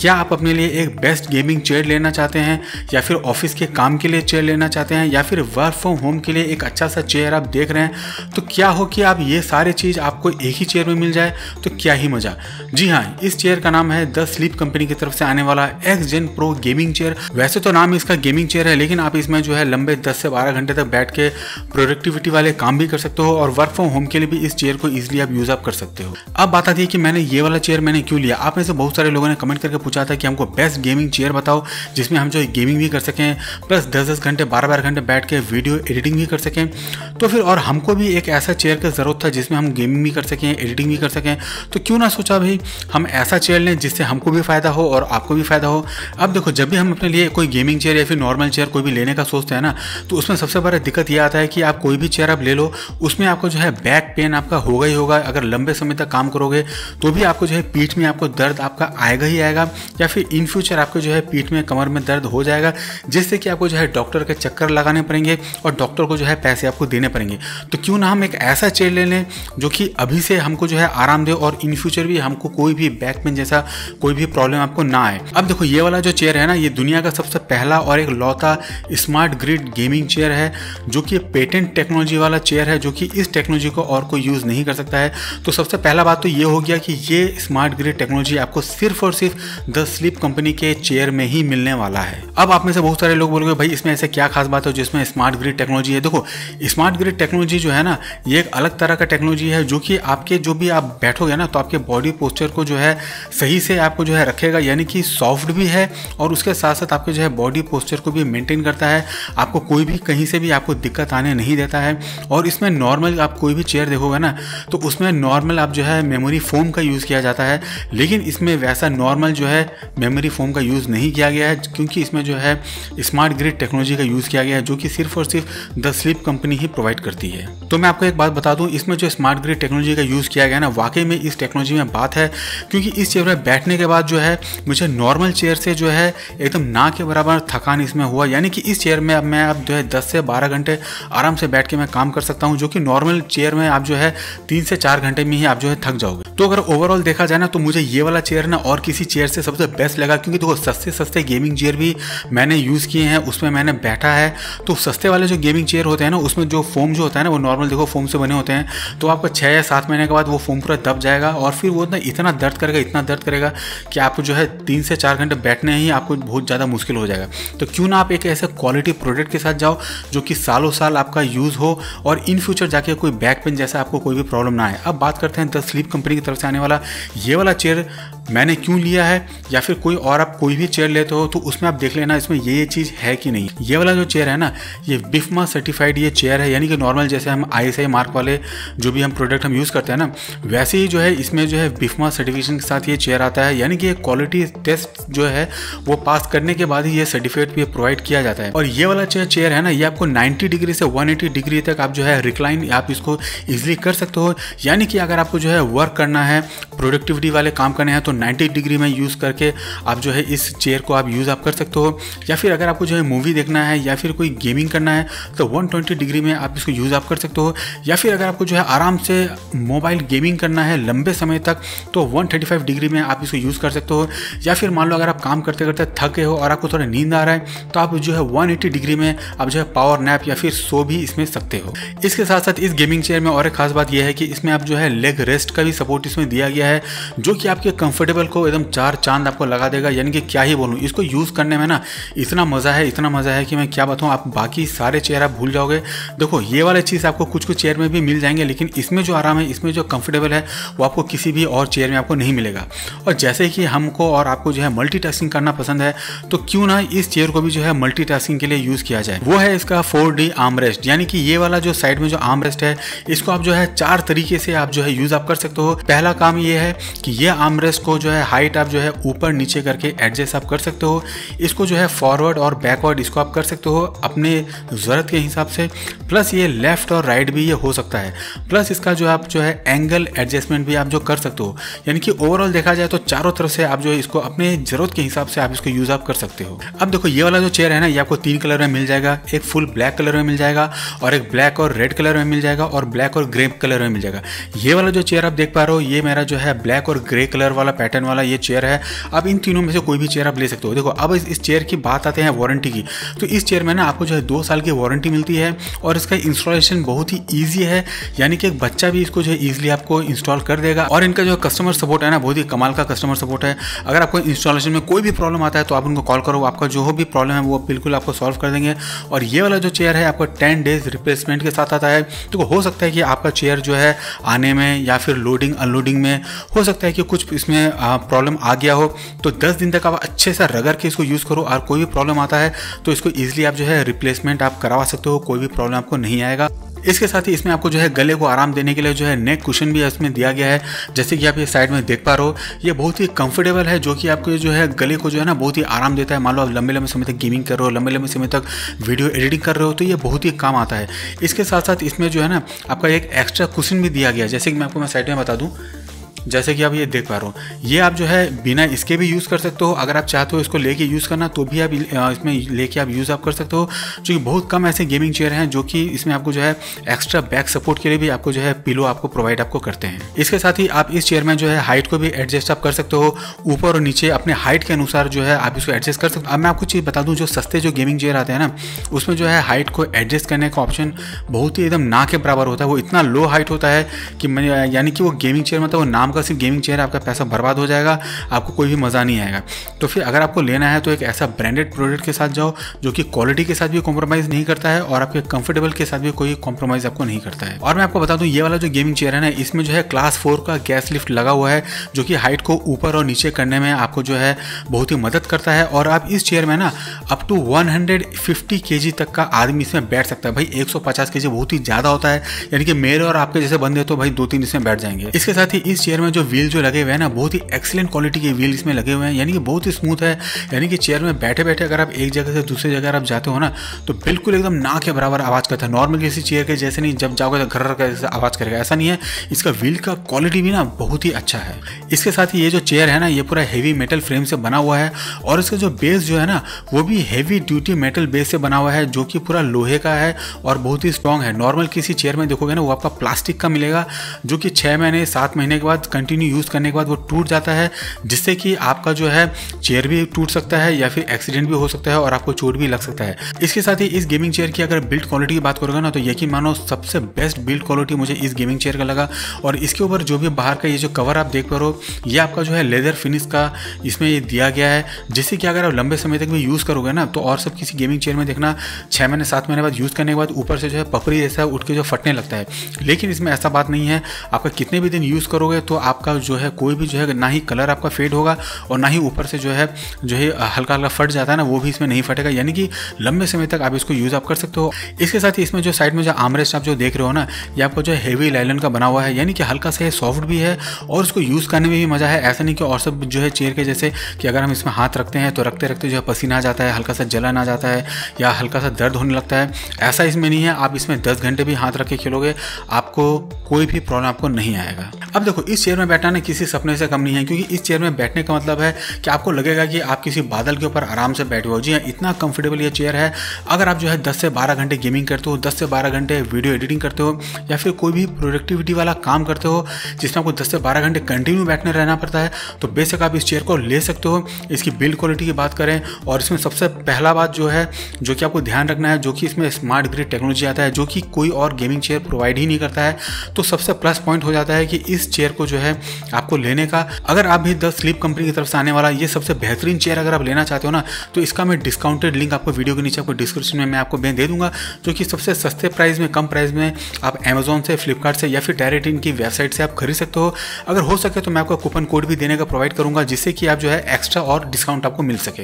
क्या आप अपने लिए एक बेस्ट गेमिंग चेयर लेना चाहते हैं या फिर ऑफिस के काम के लिए चेयर लेना चाहते हैं या फिर वर्क फ्रॉम होम के लिए एक अच्छा सा चेयर आप देख रहे हैं तो क्या हो कि आप ये सारे चीज़ आपको एक ही चेयर में मिल जाए तो क्या ही मज़ा जी हाँ इस चेयर का नाम है द स्लीप कंपनी की तरफ से आने वाला X gen pro gaming chair वैसे तो नाम इसका गेमिंग चेयर है लेकिन आप इसमें जो है लंबे दस से बारह घंटे तक बैठ के प्रोडक्टिविटी वाले काम भी कर सकते हो और वर्क फ्रॉम होम के लिए भी इस चेयर को इजिली आप यूज़ अप कर सकते हो अब बात आती है कि मैंने ये वाला चेयर मैंने क्यों लिया आप में से बहुत सारे लोगों ने कमेंट करके पूछा था कि हमको बेस्ट गेमिंग चेयर बताओ जिसमें हम जो गेमिंग भी कर सकें प्लस दस दस घंटे बारह बारह घंटे बैठ के वीडियो एडिटिंग भी कर सकें तो फिर और हमको भी एक ऐसा चेयर की ज़रूरत था जिसमें हम गेमिंग भी कर सकें एडिटिंग भी कर सकें तो क्यों ना सोचा भाई हम ऐसा चेयर लें जिससे हमको भी फ़ायदा हो और आपको भी फ़ायदा हो अब देखो जब भी हम अपने लिए कोई गेमिंग चेयर या फिर नॉर्मल चेयर कोई भी लेने का सोचते हैं ना तो उसमें सबसे बड़ा दिक्कत यह आता है कि आप कोई भी चेयर आप ले लो उसमें आपको जो है बैक पेन आपका होगा ही होगा अगर लंबे समय तक काम करोगे तो भी आपको जो है पीठ में आपको दर्द आपका आएगा ही आएगा या फिर इन फ्यूचर आपको जो है पीठ में कमर में दर्द हो जाएगा जिससे कि आपको जो है डॉक्टर के चक्कर लगाने पड़ेंगे और डॉक्टर को जो है पैसे आपको देने पड़ेंगे तो क्यों ना हम एक ऐसा चेयर ले लें जो कि अभी से हमको जो है आराम दे और इन फ्यूचर भी हमको कोई भी बैक पेन जैसा कोई भी प्रॉब्लम आपको ना आए अब देखो ये वाला जो चेयर है ना ये दुनिया का सबसे पहला और एक लौता स्मार्ट ग्रिड गेमिंग चेयर है जो कि पेटेंट टेक्नोलॉजी वाला चेयर है जो कि इस टेक्नोलॉजी को और कोई यूज़ नहीं कर सकता है तो सबसे पहला बात तो ये हो गया कि ये स्मार्ट ग्रिड टेक्नोलॉजी आपको सिर्फ और सिर्फ द स्लीप कंपनी के चेयर में ही मिलने वाला है अब आप में से बहुत सारे लोग बोलोगे भाई इसमें ऐसे क्या खास बात है जिसमें स्मार्ट ग्रिड टेक्नोलॉजी है देखो स्मार्ट ग्रिड टेक्नोलॉजी जो है ना ये एक अलग तरह का टेक्नोलॉजी है जो कि आपके जो भी आप बैठोगे ना तो आपके बॉडी पोस्चर को जो है सही से आपको जो है रखेगा यानी कि सॉफ्ट भी है और उसके साथ साथ आपके जो है बॉडी पोस्चर को भी मेनटेन करता है आपको कोई भी कहीं से भी आपको दिक्कत आने नहीं देता है और इसमें नॉर्मल आप कोई भी चेयर देखोगे ना तो उसमें नॉर्मल आप जो है मेमोरी फोम का यूज़ किया जाता है लेकिन इसमें वैसा नॉर्मल जो है है मेमोरी फोम का यूज़ नहीं किया गया है क्योंकि इसमें जो है स्मार्ट ग्रिड टेक्नोलॉजी का यूज़ किया गया है जो कि सिर्फ और सिर्फ द स्लिप कंपनी ही प्रोवाइड करती है तो मैं आपको एक बात बता दूँ इसमें जो स्मार्ट ग्रिड टेक्नोलॉजी का यूज़ किया गया ना वाकई में इस टेक्नोलॉजी में बात है क्योंकि इस चेयर में बैठने के बाद जो है मुझे नॉर्मल चेयर से जो है एकदम ना के बराबर थकान इसमें हुआ यानी कि इस चेयर में अब मैं अब जो है दस से बारह घंटे आराम से बैठ के मैं काम कर सकता हूँ जो कि नॉर्मल चेयर में आप जो है तीन से चार घंटे में ही आप जो है थक जाओगे तो अगर ओवरऑल देखा जाए ना तो मुझे ये वाला चेयर ना और किसी चेयर से सबसे बेस्ट लगा क्योंकि देखो सस्ते सस्ते गेमिंग चेयर भी मैंने यूज़ किए हैं उसमें मैंने बैठा है तो सस्ते वाले जो गेमिंग चेयर होते हैं ना उसमें जो फोम जो होता है ना वो नॉर्मल देखो फोम से बने होते हैं तो आपका छः या सात महीने के बाद वो फोम पूरा दब जाएगा और फिर वो ना इतना दर्द करेगा इतना दर्द करेगा कि आपको जो है तीन से चार घंटे बैठने ही आपको बहुत ज़्यादा मुश्किल हो जाएगा तो क्यों ना आप एक ऐसे क्वालिटी प्रोडक्ट के साथ जाओ जो कि सालों साल आपका यूज़ हो और इन फ्यूचर जाके कोई बैक पेन जैसा आपको कोई भी प्रॉब्लम ना आए अब बात करते हैं द स्लीप कंपनी की तरफ से आने वाला ये वाला चेयर मैंने क्यों लिया है या फिर कोई और आप कोई भी चेयर लेते हो तो उसमें आप देख लेना इसमें ये ये चीज़ है कि नहीं ये वाला जो चेयर है ना ये बिफमा सर्टिफाइड ये चेयर है यानी कि नॉर्मल जैसे हम आई मार्क वाले जो भी हम प्रोडक्ट हम यूज़ करते हैं ना वैसे ही जो है इसमें जो है बिफमा सर्टिफिकेशन के साथ ये चेयर आता है यानी कि ये क्वालिटी टेस्ट जो है वो पास करने के बाद ही ये सर्टिफिकेट भी प्रोवाइड किया जाता है और ये वाला जो चेयर है ना ये आपको नाइन्टी डिग्री से वन डिग्री तक आप जो है रिक्लाइन आप इसको ईजिली कर सकते हो यानी कि अगर आपको जो है वर्क करना है प्रोडक्टिविटी वाले काम करने हैं तो 90 डिग्री में यूज़ करके आप जो है इस चेयर को आप यूज़ आप कर सकते हो या फिर अगर आपको जो है मूवी देखना है या फिर कोई गेमिंग करना है तो 120 डिग्री में आप इसको यूज़ आप कर सकते हो या फिर अगर आपको जो है आराम से मोबाइल गेमिंग करना है लंबे समय तक तो वन डिग्री में आप इसको यूज़ कर सकते हो या फिर मान लो अगर आप काम करते करते थके हो और आपको थोड़ा नींद आ रहा है तो आप जो है वन डिग्री में आप जो है पावर नैप या फिर सो भी इसमें सकते हो इसके साथ साथ इस गेमिंग चेयर में और एक खास बात यह है कि इसमें आप जो है लेग रेस्ट का भी सपोर्ट इसमें दिया गया है जो कि आपके कंफर्ट कंफर्टेबल को एकदम चार चांद आपको लगा देगा यानी कि क्या ही बोलूँ इसको यूज़ करने में ना इतना मज़ा है इतना मज़ा है कि मैं क्या बताऊँ आप बाकी सारे चेयर आप भूल जाओगे देखो ये वाले चीज़ आपको कुछ कुछ चेयर में भी मिल जाएंगे लेकिन इसमें जो आराम है इसमें जो कंफर्टेबल है वो आपको किसी भी और चेयर में आपको नहीं मिलेगा और जैसे कि हमको और आपको जो है मल्टी करना पसंद है तो क्यों ना इस चेयर को भी जो है मल्टी के लिए यूज़ किया जाए वो है इसका फोर डी आर्मरेस्ट यानी कि ये वाला जो साइड में जो आर्मरेस्ट है इसको आप जो है चार तरीके से आप जो है यूज़ आप कर सकते हो पहला काम ये है कि ये आर्मरेस्ट को इसको जो है हाइट आप जो है ऊपर नीचे करके एडजस्ट आप कर सकते हो इसको जो है फॉरवर्ड और बैकवर्ड इसको आप कर सकते हो अपने ज़रूरत के हिसाब से प्लस ये लेफ़्ट और राइट भी ये हो सकता है प्लस इसका जो आप जो है एंगल एडजस्टमेंट भी आप जो कर सकते हो यानी कि ओवरऑल देखा जाए तो चारों तरफ से आप जो है इसको अपने ज़रूरत के हिसाब से आप इसको यूज़ आप कर सकते हो अब देखो ये वाला जो चेयर है ना ये आपको तीन कलर में मिल जाएगा एक फुल ब्लैक कलर में मिल जाएगा और एक ब्लैक और रेड कलर में मिल जाएगा और ब्लैक और ग्रे कलर में मिल जाएगा ये वाला जो चेयर आप देख पा रहे हो ये मेरा जो है ब्लैक और ग्रे कलर वाला पैटर्न वाला ये चेयर है अब इन तीनों में से कोई भी चेयर आप ले सकते हो देखो अब इस चेयर की बात आते हैं वारंटी की तो इस चेयर में ना आपको जो है दो साल की वारंटी मिलती है और इसका इंस्टॉलेशन बहुत ही ईजी है यानी कि एक बच्चा भी इसको जो है ईजिली आपको इंस्टॉल कर देगा और इनका जो कस्टमर सपोर्ट है ना बहुत ही कमाल का कस्टमर सपोर्ट है अगर आपको इंस्टॉलेशन में कोई भी प्रॉब्लम आता है तो आप उनको कॉल करो आपका जो भी प्रॉब्लम है वो बिल्कुल आपको सॉल्व कर देंगे और ये वाला जो चेयर है आपको टेन डेज रिप्लेसमेंट के साथ आता है तो हो सकता है कि आपका चेयर जो है आने में या फिर लोडिंग अनलोडिंग में हो सकता है कि कुछ इसमें प्रॉब्लम आ गया हो तो दस दिन तक आप अच्छे से रगड़ के इसको यूज़ करो और कोई भी प्रॉब्लम आता है तो इसको ईजिली आप जो है रिप्लेसमेंट आप करवा सकते हो कोई भी प्रॉब्लम आपको नहीं आएगा इसके साथ ही इसमें आपको जो है गले को आराम देने के लिए जो है नेक कुशन भी इसमें दिया गया है जैसे कि आप ये साइड में देख पा रहे हो ये बहुत ही कंफर्टेबल है जो कि आपको जो है गले को जो है ना बहुत ही आराम देता है मान लो आप लंबे लंबे समय तक गेमिंग कर रहे हो लंबे लंबे समय तक वीडियो एडिटिंग कर रहे हो तो ये बहुत ही काम आता है इसके साथ साथ इसमें जो है ना आपका एक एक्स्ट्रा कुशन भी दिया गया जैसे कि मैं आपको मैं साइड में बता दूँ जैसे कि आप ये देख पा रहे हो ये आप जो है बिना इसके भी यूज़ कर सकते हो अगर आप चाहते हो इसको लेके यूज़ करना तो भी आप इसमें लेके आप यूज़ आप कर सकते हो क्योंकि बहुत कम ऐसे गेमिंग चेयर हैं जो कि इसमें आपको जो है एक्स्ट्रा बैक सपोर्ट के लिए भी आपको जो है पिलो आपको प्रोवाइड आपको करते हैं इसके साथ ही आप इस चेयर में जो है हाइट को भी एडजस्ट आप कर सकते हो ऊपर और नीचे अपने हाइट के अनुसार जो है आप इसको एडजस्ट कर सकते हो अब मैं आपको चीज़ बता दूँ जो सस्ते जो गेमिंग चेयर आते हैं ना उसमें जो है हाइट को एडजस्ट करने का ऑप्शन बहुत ही एकदम ना के बराबर होता है वो इतना लो हाइट होता है कि यानी कि वो गेमिंग चेयर मतलब वो नाम काम का सिर्फ गेमिंग चेयर आपका पैसा बर्बाद हो जाएगा आपको कोई भी मज़ा नहीं आएगा तो फिर अगर आपको लेना है तो एक ऐसा ब्रांडेड प्रोडक्ट के साथ जाओ जो कि क्वालिटी के साथ भी कॉम्प्रोमाइज़ नहीं करता है और आपके कंफर्टेबल के साथ भी कोई कॉम्प्रोमाइज़ आपको नहीं करता है और मैं आपको बता दूँ ये वाला जो गेमिंग चेयर है ना इसमें जो है क्लास फोर का गैस लिफ्ट लगा हुआ है जो कि हाइट को ऊपर और नीचे करने में आपको जो है बहुत ही मदद करता है और आप इस चेयर में ना अप टू 150 हंड्रेड तक का आदमी इसमें बैठ सकता है भाई 150 सौ बहुत ही ज़्यादा होता है यानी कि मेरे और आपके जैसे बंदे तो भाई दो तीन इसमें बैठ जाएंगे इसके साथ ही इस चेयर चेयर में जो व्हील जो लगे हुए हैं ना बहुत ही एक्सीलेंट क्वालिटी के व्हील इसमें लगे हुए हैं यानी कि बहुत ही स्मूथ है यानी कि चेयर में बैठे बैठे अगर आप एक जगह से दूसरी जगह आप जाते हो ना तो बिल्कुल एकदम ना के बराबर आवाज़ करता है नॉर्मल किसी चेयर के जैसे नहीं जब जाओगे तो घर का आवाज़ करेगा ऐसा नहीं है इसका व्हील का क्वालिटी भी ना बहुत ही अच्छा है इसके साथ ही ये जो चेयर है ना ये पूरा हैवी मेटल फ्रेम से बना हुआ है और इसका जो बेस जो है ना वो भी हैवी ड्यूटी मेटल बेस से बना हुआ है जो कि पूरा लोहे का है और बहुत ही स्ट्रांग है नॉर्मल किसी चेयर में देखोगे ना वो आपका प्लास्टिक का मिलेगा जो कि छः महीने सात महीने के बाद कंटिन्यू यूज़ करने के बाद वो टूट जाता है जिससे कि आपका जो है चेयर भी टूट सकता है या फिर एक्सीडेंट भी हो सकता है और आपको चोट भी लग सकता है इसके साथ ही इस गेमिंग चेयर की अगर बिल्ड क्वालिटी की बात करोगे ना तो यकीन मानो सबसे बेस्ट बिल्ड क्वालिटी मुझे इस गेमिंग चेयर का लगा और इसके ऊपर जो भी बाहर का ये जो कवर आप देख पा रहे हो ये आपका जो है लेदर फिनिश का इसमें ये दिया गया है जिससे कि अगर आप लंबे समय तक भी यूज़ करोगे ना तो और सब किसी गेमिंग चेयर में देखना छः महीने सात महीने बाद यूज़ करने के बाद ऊपर से जो है पपरी जैसा उठ के जो फटने लगता है लेकिन इसमें ऐसा बात नहीं है आपका कितने भी दिन यूज़ करोगे तो आपका जो है कोई भी जो है ना ही कलर आपका फेड होगा और ना ही ऊपर से जो है जो है हल्का हल्का फट जाता है ना वो भी इसमें नहीं फटेगा यानी कि लंबे समय तक आप इसको यूज़ आप कर सकते हो इसके साथ ही इसमें जो साइड में जो आमरेस्ट आप जो देख रहे हो ना ये आपको जो हैवी लाइलन का बना हुआ है यानी कि हल्का सा सॉफ्ट भी है और इसको यूज़ करने में भी मज़ा है ऐसा नहीं कि और सब जो है चेयर के जैसे कि अगर हम इसमें हाथ रखते हैं तो रखते रखते जो है पसीना आ जाता है हल्का सा जलन आ जाता है या हल्का सा दर्द होने लगता है ऐसा इसमें नहीं है आप इसमें दस घंटे भी हाथ रख के खेलोगे आपको कोई भी प्रॉब्लम आपको नहीं आएगा अब देखो इस चेयर में बैठना ना किसी सपने से कम नहीं है क्योंकि इस चेयर में बैठने का मतलब है कि आपको लगेगा कि आप किसी बादल के ऊपर आराम से बैठे हो जी हाँ इतना कंफर्टेबल ये चेयर है अगर आप जो है दस से बारह घंटे गेमिंग करते हो दस से बारह घंटे वीडियो एडिटिंग करते हो या फिर कोई भी प्रोडक्टिविटी वाला काम करते हो जिसमें आपको दस से बारह घंटे कंटिन्यू बैठने रहना पड़ता है तो बेशक आप इस चेयर को ले सकते हो इसकी बिल्ड क्वालिटी की बात करें और इसमें सबसे पहला बात जो है जो कि आपको ध्यान रखना है जो कि इसमें स्मार्ट ग्रिड टेक्नोलॉजी आता है जो कि कोई और गेमिंग चेयर प्रोवाइड ही नहीं करता है तो सबसे प्लस पॉइंट हो जाता है कि इस चेयर को जो है आपको लेने का अगर आप भी द स्लीप कंपनी की तरफ से आने वाला ये सबसे बेहतरीन चेयर अगर आप लेना चाहते हो ना तो इसका मैं डिस्काउंटेड लिंक आपको वीडियो के नीचे आपको डिस्क्रिप्शन में मैं आपको मैं दे दूंगा जो कि सबसे सस्ते प्राइस में कम प्राइस में आप अमेजोन से फ्लिपकार्ट से या फिर डायरेक्ट इनकी वेबसाइट से आप खरीद सकते हो अगर हो सके तो मैं आपको कूपन कोड भी देने का प्रोवाइड करूंगा जिससे कि आप जो है एक्स्ट्रा और डिस्काउंट आपको मिल सके